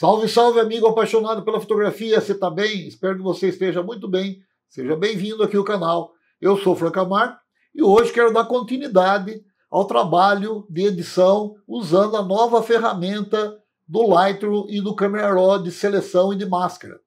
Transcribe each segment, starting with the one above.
Salve, salve, amigo apaixonado pela fotografia. Você está bem? Espero que você esteja muito bem. Seja bem-vindo aqui ao canal. Eu sou Franca Marco e hoje quero dar continuidade ao trabalho de edição usando a nova ferramenta do Lightroom e do Camera Raw de seleção e de máscara.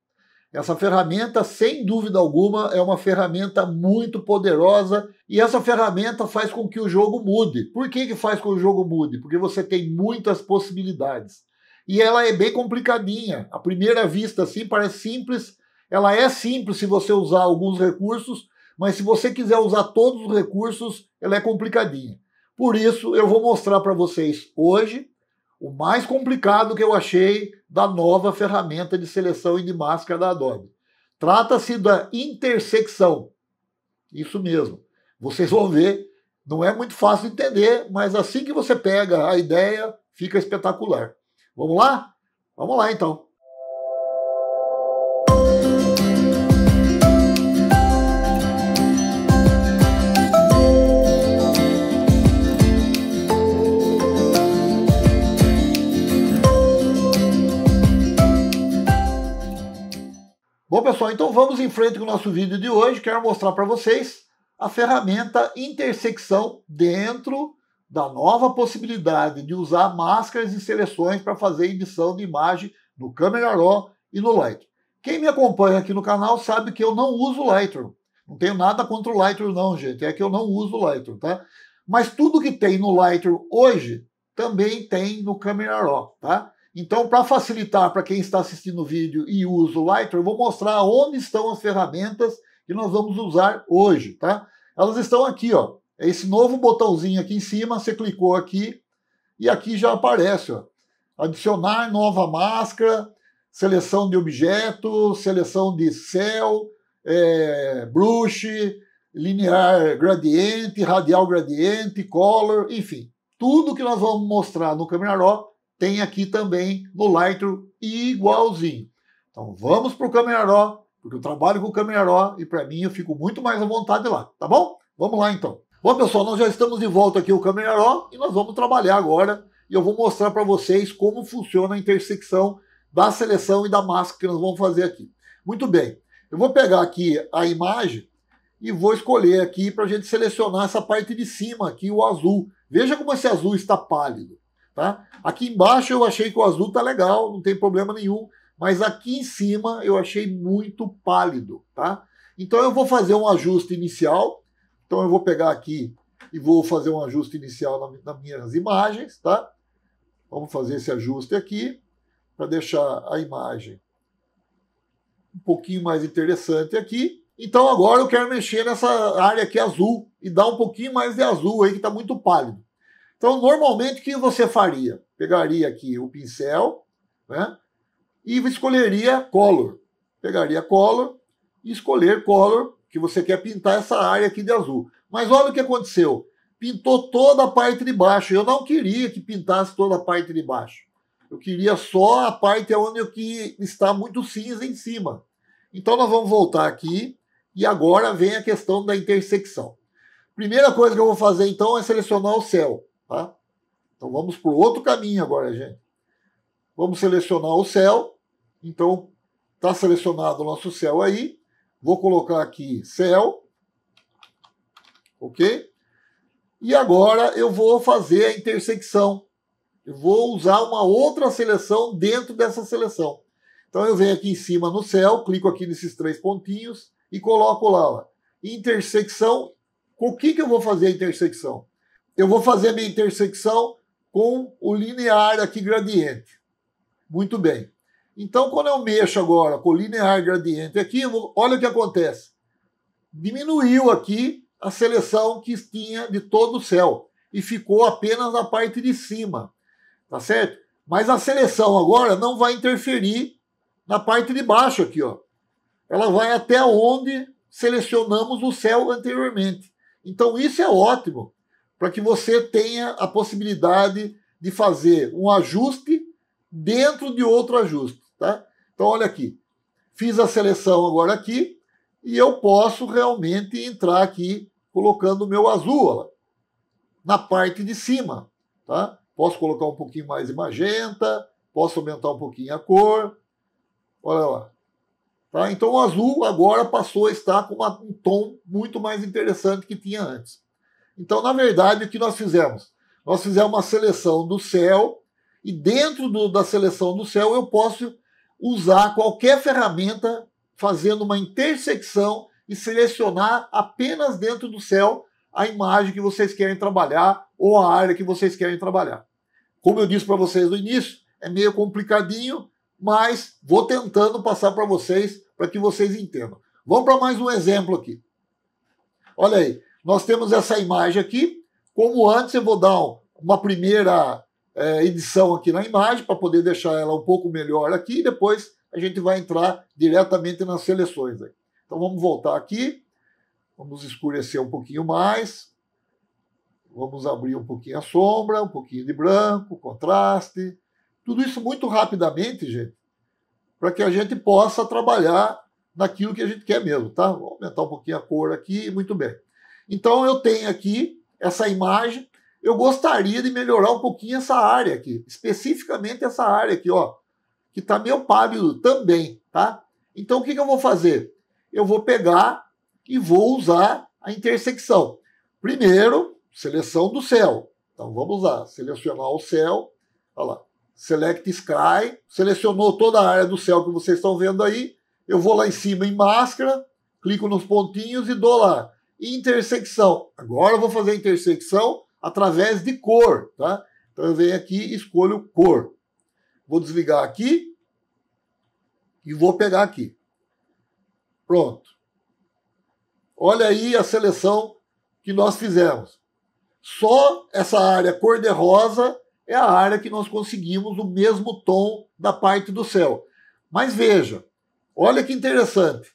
Essa ferramenta, sem dúvida alguma, é uma ferramenta muito poderosa e essa ferramenta faz com que o jogo mude. Por que, que faz com que o jogo mude? Porque você tem muitas possibilidades e ela é bem complicadinha. À primeira vista, assim, parece simples. Ela é simples se você usar alguns recursos, mas se você quiser usar todos os recursos, ela é complicadinha. Por isso, eu vou mostrar para vocês hoje o mais complicado que eu achei da nova ferramenta de seleção e de máscara da Adobe. Trata-se da intersecção. Isso mesmo. Vocês vão ver, não é muito fácil entender, mas assim que você pega a ideia, fica espetacular. Vamos lá? Vamos lá então. Bom, pessoal, então vamos em frente com o nosso vídeo de hoje. Quero mostrar para vocês a ferramenta intersecção dentro da nova possibilidade de usar máscaras e seleções para fazer edição de imagem no Camera Raw e no Lightroom. Quem me acompanha aqui no canal sabe que eu não uso Lightroom. Não tenho nada contra o Lightroom não, gente. É que eu não uso Lightroom, tá? Mas tudo que tem no Lightroom hoje também tem no Camera Raw, tá? Então, para facilitar para quem está assistindo o vídeo e usa o Lightroom, eu vou mostrar onde estão as ferramentas que nós vamos usar hoje, tá? Elas estão aqui, ó. É esse novo botãozinho aqui em cima, você clicou aqui e aqui já aparece, ó. Adicionar nova máscara, seleção de objeto, seleção de céu, é, brush, linear gradiente, radial gradiente, color, enfim. Tudo que nós vamos mostrar no Camera Raw tem aqui também no Lightroom igualzinho. Então vamos para o Camera Raw, porque eu trabalho com o Camera Raw e para mim eu fico muito mais à vontade lá, tá bom? Vamos lá então. Bom, pessoal, nós já estamos de volta aqui no Caminharó e nós vamos trabalhar agora e eu vou mostrar para vocês como funciona a intersecção da seleção e da máscara que nós vamos fazer aqui. Muito bem, eu vou pegar aqui a imagem e vou escolher aqui para a gente selecionar essa parte de cima aqui, o azul. Veja como esse azul está pálido, tá? Aqui embaixo eu achei que o azul está legal, não tem problema nenhum, mas aqui em cima eu achei muito pálido, tá? Então eu vou fazer um ajuste inicial, então eu vou pegar aqui e vou fazer um ajuste inicial na, nas minhas imagens, tá? Vamos fazer esse ajuste aqui para deixar a imagem um pouquinho mais interessante aqui. Então agora eu quero mexer nessa área aqui azul e dar um pouquinho mais de azul aí que está muito pálido. Então normalmente o que você faria? Pegaria aqui o pincel, né? E escolheria color. Pegaria color e escolher color que você quer pintar essa área aqui de azul. Mas olha o que aconteceu. Pintou toda a parte de baixo. Eu não queria que pintasse toda a parte de baixo. Eu queria só a parte onde eu que está muito cinza em cima. Então nós vamos voltar aqui e agora vem a questão da intersecção. Primeira coisa que eu vou fazer então é selecionar o céu, tá? Então vamos para outro caminho agora, gente. Vamos selecionar o céu. Então está selecionado o nosso céu aí. Vou colocar aqui céu, ok? E agora eu vou fazer a intersecção. Eu vou usar uma outra seleção dentro dessa seleção. Então eu venho aqui em cima no céu, clico aqui nesses três pontinhos e coloco lá, ó, intersecção. Com o que, que eu vou fazer a intersecção? Eu vou fazer a minha intersecção com o linear aqui gradiente. Muito bem. Então, quando eu mexo agora com o linear gradiente aqui, olha o que acontece. Diminuiu aqui a seleção que tinha de todo o céu e ficou apenas na parte de cima, tá certo? Mas a seleção agora não vai interferir na parte de baixo aqui, ó. Ela vai até onde selecionamos o céu anteriormente. Então isso é ótimo para que você tenha a possibilidade de fazer um ajuste dentro de outro ajuste. Tá? Então, olha aqui. Fiz a seleção agora aqui e eu posso realmente entrar aqui colocando o meu azul na parte de cima. Tá? Posso colocar um pouquinho mais de magenta, posso aumentar um pouquinho a cor. Olha lá. Tá? Então o azul agora passou a estar com um tom muito mais interessante que tinha antes. Então, na verdade, o que nós fizemos? Nós fizemos uma seleção do céu e dentro do, da seleção do céu eu posso usar qualquer ferramenta fazendo uma intersecção e selecionar apenas dentro do céu a imagem que vocês querem trabalhar ou a área que vocês querem trabalhar. Como eu disse para vocês no início, é meio complicadinho, mas vou tentando passar para vocês para que vocês entendam. Vamos para mais um exemplo aqui. Olha aí, nós temos essa imagem aqui. Como antes, eu vou dar uma primeira é, edição aqui na imagem para poder deixar ela um pouco melhor aqui e depois a gente vai entrar diretamente nas seleções. Aí. Então vamos voltar aqui, vamos escurecer um pouquinho mais, vamos abrir um pouquinho a sombra, um pouquinho de branco, contraste, tudo isso muito rapidamente, gente, para que a gente possa trabalhar naquilo que a gente quer mesmo, tá? Vou aumentar um pouquinho a cor aqui, muito bem. Então eu tenho aqui essa imagem eu gostaria de melhorar um pouquinho essa área aqui, especificamente essa área aqui, ó, que está meio pálido também, tá? Então o que, que eu vou fazer? Eu vou pegar e vou usar a intersecção. Primeiro, seleção do céu. Então vamos lá, selecionar o céu, olha lá, Select Sky, selecionou toda a área do céu que vocês estão vendo aí, eu vou lá em cima em máscara, clico nos pontinhos e dou lá intersecção. Agora eu vou fazer a intersecção através de cor, tá? Então eu venho aqui e escolho cor. Vou desligar aqui e vou pegar aqui. Pronto. Olha aí a seleção que nós fizemos. Só essa área cor-de-rosa é a área que nós conseguimos o mesmo tom da parte do céu. Mas veja, olha que interessante.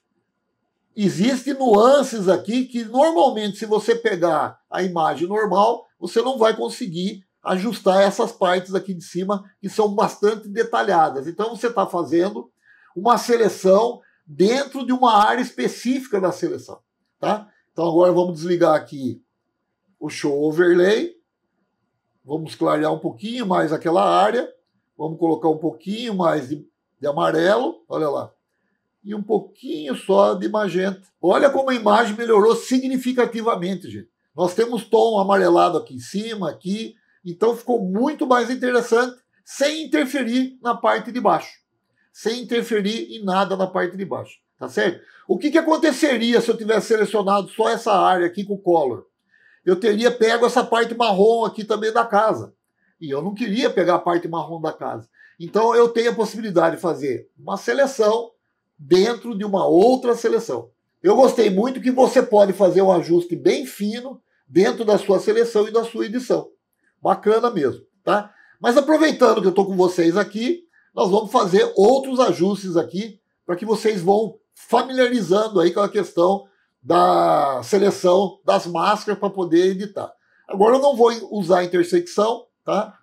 Existem nuances aqui que normalmente, se você pegar a imagem normal, você não vai conseguir ajustar essas partes aqui de cima, que são bastante detalhadas. Então, você está fazendo uma seleção dentro de uma área específica da seleção. Tá? Então, agora vamos desligar aqui o show overlay. Vamos clarear um pouquinho mais aquela área. Vamos colocar um pouquinho mais de, de amarelo. Olha lá. E um pouquinho só de magenta. Olha como a imagem melhorou significativamente, gente. Nós temos tom amarelado aqui em cima, aqui, então ficou muito mais interessante, sem interferir na parte de baixo. Sem interferir em nada na parte de baixo, tá certo? O que, que aconteceria se eu tivesse selecionado só essa área aqui com o color? Eu teria pego essa parte marrom aqui também da casa. E eu não queria pegar a parte marrom da casa. Então eu tenho a possibilidade de fazer uma seleção dentro de uma outra seleção. Eu gostei muito que você pode fazer um ajuste bem fino dentro da sua seleção e da sua edição. Bacana mesmo, tá? Mas aproveitando que eu estou com vocês aqui, nós vamos fazer outros ajustes aqui para que vocês vão familiarizando aí com a questão da seleção das máscaras para poder editar. Agora eu não vou usar a intersecção, tá?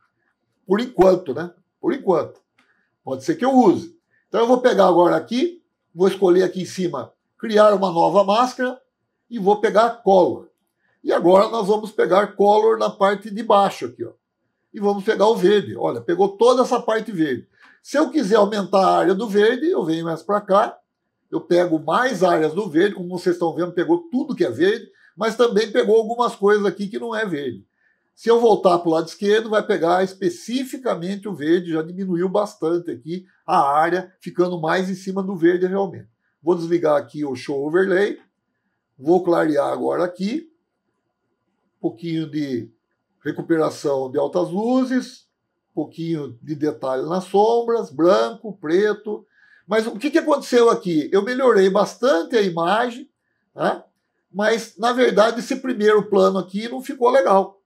Por enquanto, né? Por enquanto. Pode ser que eu use. Então eu vou pegar agora aqui, vou escolher aqui em cima criar uma nova máscara e vou pegar color. E agora nós vamos pegar color na parte de baixo aqui, ó. E vamos pegar o verde. Olha, pegou toda essa parte verde. Se eu quiser aumentar a área do verde, eu venho mais para cá, eu pego mais áreas do verde, como vocês estão vendo, pegou tudo que é verde, mas também pegou algumas coisas aqui que não é verde. Se eu voltar para o lado esquerdo, vai pegar especificamente o verde, já diminuiu bastante aqui a área, ficando mais em cima do verde realmente. Vou desligar aqui o Show Overlay, vou clarear agora aqui, pouquinho de recuperação de altas luzes, pouquinho de detalhe nas sombras, branco, preto. Mas o que, que aconteceu aqui? Eu melhorei bastante a imagem, né? mas na verdade esse primeiro plano aqui não ficou legal,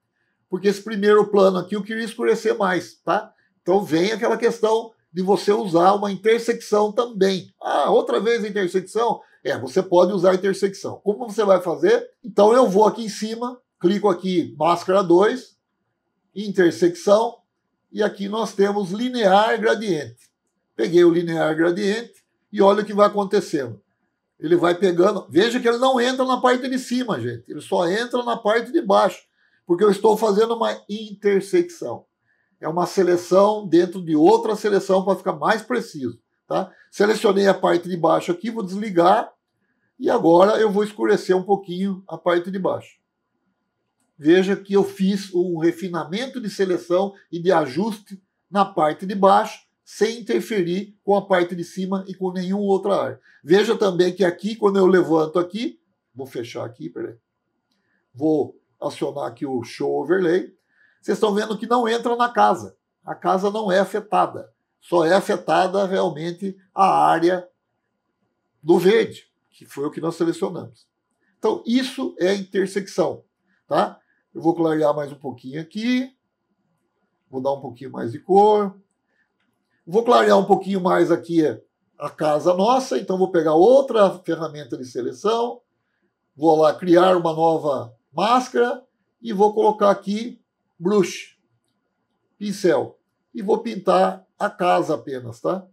porque esse primeiro plano aqui eu queria escurecer mais, tá? Então vem aquela questão de você usar uma intersecção também. Ah, outra vez a intersecção? É, você pode usar a intersecção. Como você vai fazer? Então eu vou aqui em cima clico aqui máscara 2, intersecção, e aqui nós temos linear gradiente. Peguei o linear gradiente e olha o que vai acontecendo. Ele vai pegando. Veja que ele não entra na parte de cima, gente. Ele só entra na parte de baixo, porque eu estou fazendo uma intersecção. É uma seleção dentro de outra seleção para ficar mais preciso. Tá? Selecionei a parte de baixo aqui, vou desligar. E agora eu vou escurecer um pouquinho a parte de baixo veja que eu fiz um refinamento de seleção e de ajuste na parte de baixo, sem interferir com a parte de cima e com nenhuma outra área. Veja também que aqui, quando eu levanto aqui, vou fechar aqui, peraí, vou acionar aqui o show overlay, vocês estão vendo que não entra na casa. A casa não é afetada. Só é afetada realmente a área do verde, que foi o que nós selecionamos. Então, isso é a intersecção. Tá? Eu vou clarear mais um pouquinho aqui. Vou dar um pouquinho mais de cor. Vou clarear um pouquinho mais aqui a casa nossa, então vou pegar outra ferramenta de seleção, vou lá criar uma nova máscara e vou colocar aqui brush, pincel, e vou pintar a casa apenas, tá?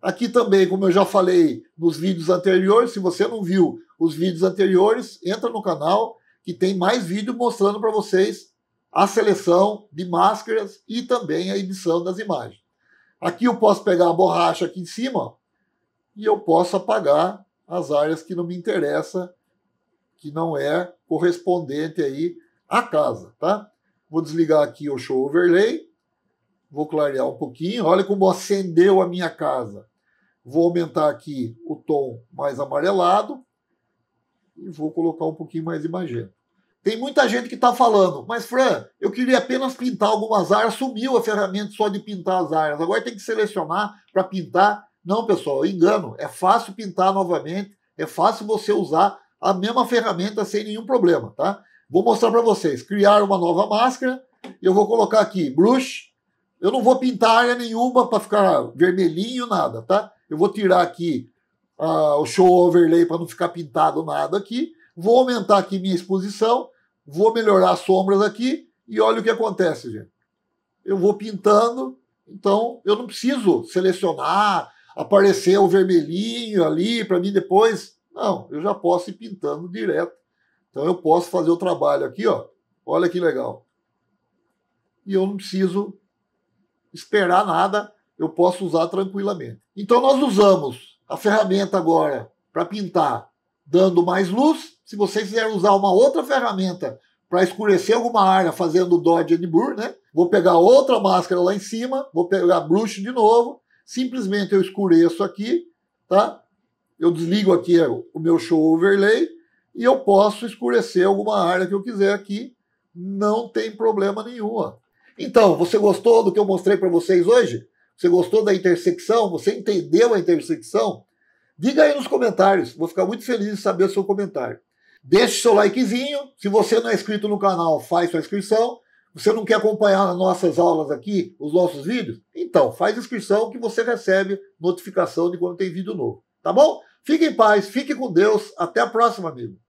Aqui também, como eu já falei nos vídeos anteriores, se você não viu os vídeos anteriores, entra no canal, que tem mais vídeo mostrando para vocês a seleção de máscaras e também a edição das imagens. Aqui eu posso pegar a borracha aqui em cima e eu posso apagar as áreas que não me interessa, que não é correspondente aí à casa, tá? Vou desligar aqui o show overlay, vou clarear um pouquinho, olha como acendeu a minha casa. Vou aumentar aqui o tom mais amarelado, e vou colocar um pouquinho mais de magenta. Tem muita gente que está falando, mas Fran, eu queria apenas pintar algumas áreas, sumiu a ferramenta só de pintar as áreas, agora tem que selecionar para pintar. Não, pessoal, eu engano, é fácil pintar novamente, é fácil você usar a mesma ferramenta sem nenhum problema, tá? Vou mostrar para vocês, criar uma nova máscara, eu vou colocar aqui brush, eu não vou pintar área nenhuma para ficar vermelhinho, nada, tá? Eu vou tirar aqui uh, o show overlay para não ficar pintado nada aqui, vou aumentar aqui minha exposição, vou melhorar as sombras aqui e olha o que acontece, gente. Eu vou pintando, então eu não preciso selecionar, aparecer o vermelhinho ali para mim depois. Não, eu já posso ir pintando direto. Então eu posso fazer o trabalho aqui, ó. Olha que legal. E eu não preciso esperar nada, eu posso usar tranquilamente. Então nós usamos a ferramenta agora para pintar dando mais luz. Se você quiser usar uma outra ferramenta para escurecer alguma área fazendo Dodge and Burr, né? Vou pegar outra máscara lá em cima, vou pegar brush de novo. Simplesmente eu escureço aqui, tá? Eu desligo aqui o meu show overlay e eu posso escurecer alguma área que eu quiser aqui. Não tem problema nenhum. Então, você gostou do que eu mostrei para vocês hoje? Você gostou da intersecção? Você entendeu a intersecção? Diga aí nos comentários. Vou ficar muito feliz de saber o seu comentário. Deixe seu likezinho. Se você não é inscrito no canal, faz sua inscrição. Você não quer acompanhar as nossas aulas aqui, os nossos vídeos? Então, faz inscrição que você recebe notificação de quando tem vídeo novo. Tá bom? Fique em paz, fique com Deus. Até a próxima, amigo.